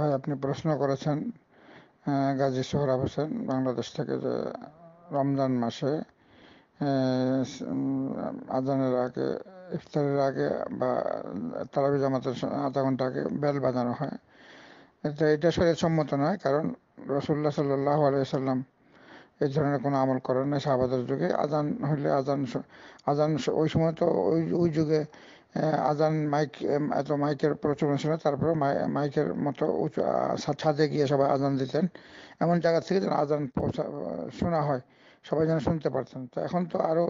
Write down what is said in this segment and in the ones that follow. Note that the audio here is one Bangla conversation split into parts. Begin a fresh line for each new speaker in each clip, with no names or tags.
ভাই আপনি প্রশ্ন করেছেন গাজী সোহরাব হোসেন বাংলাদেশ থেকে যে রমজান মাসে আজানের আগে ইফতারের আগে বা তারাবি জামাতের আধা ঘন্টা আগে বেল বাজানো হয় এটা এটা শরীর সম্মত নয় কারণ রসুল্লাহ সাল্লাহ আলাইসাল্লাম এই ধরনের কোনো আমল করেন না সাহাবাদের যুগে আজান হলে আজান আজান ওই সময় তো ওই ওই যুগে আজান মাইক এত মাইকের প্রচলন ছিল তারপরে মাইকের মতো উঁচু ছাদে গিয়ে সবাই আজান দিতেন এমন জায়গা থেকে যেন আজান শোনা হয় সবাই যেন শুনতে পারতেন তো এখন তো আরও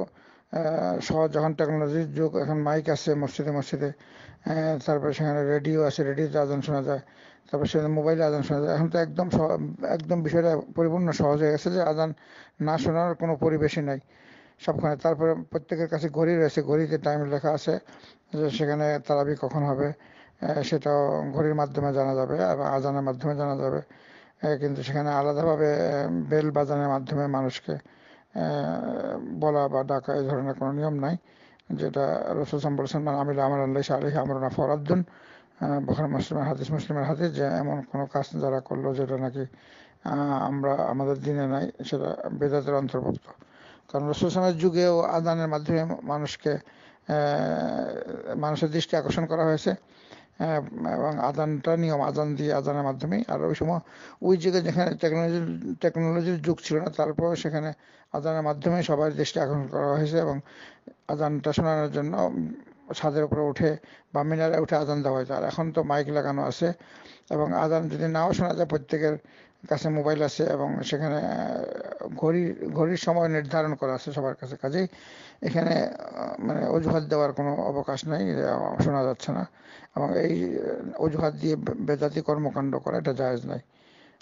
সহজ যখন টেকনোলজির যুগ এখন মাইক আছে মসজিদে মসজিদে তারপরে সেখানে রেডিও আছে রেডিওতে আজান শোনা যায় তারপর সেখানে মোবাইলে আজান শোনা যায় এখন তো একদম একদম বিষয়টা পরিপূর্ণ সহজ হয়ে গেছে যে আজান না শোনার কোনো পরিবেশই নাই সবখানে তারপরে প্রত্যেকের কাছে ঘড়ি রয়েছে ঘড়িতে টাইম লেখা আছে যে সেখানে তারাবি কখন হবে সেটাও ঘড়ির মাধ্যমে জানা যাবে এবং আজানের মাধ্যমে জানা যাবে কিন্তু সেখানে আলাদাভাবে বেল বাজানোর মাধ্যমে মানুষকে বলা বা ডাকা এই ধরনের কোনো নিয়ম নাই যেটা রসুল সাম্বলসন আমিল আমার আল্লাহ আমরা না ফরাদ্দুন বখার মুসলিমের হাদিস মুসলিমের হাদিস যে এমন কোনো কাজ যারা করলো যেটা নাকি আমরা আমাদের দিনে নাই সেটা বেদাতের অন্তর্ভুক্ত কারণ রসুলের যুগেও আদানের মাধ্যমে মানুষকে মানুষের দৃষ্টি আকর্ষণ করা হয়েছে এবং আদানটা নিয়ম আদান দিয়ে আদানের মাধ্যমেই আর ওই সময় ওই যুগে যেখানে টেকনোলজি টেকনোলজির যুগ ছিল না তারপর সেখানে আদানের মাধ্যমে সবার দৃষ্টি আকর্ষণ করা হয়েছে এবং আদানটা শোনানোর জন্য ছাদের উপরে উঠে বা মিনারে উঠে আদান দেওয়া হয়েছে আর এখন তো মাইক লাগানো আছে এবং আদান যদি নাও শোনা যায় প্রত্যেকের কাছে মোবাইল আছে এবং সেখানে ঘড়ির ঘড়ির সময় নির্ধারণ করা আছে সবার কাছে কাজেই এখানে মানে অজুহাত দেওয়ার কোনো অবকাশ নাই শোনা যাচ্ছে না এবং এই অজুহাত দিয়ে বেজাতি কর্মকাণ্ড করা এটা জায়জ নাই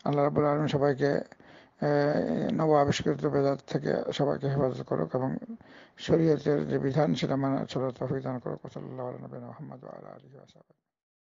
আল্লাহ রাবুল আলম সবাইকে নব আবিষ্কৃত বেদাত থেকে সবাইকে হেফাজত করুক এবং শরীয়তের যে বিধান সেটা মানে চলার বিধান দান করুক সাল্লাহ নবীন মোহাম্মদ আল্লাহ আলী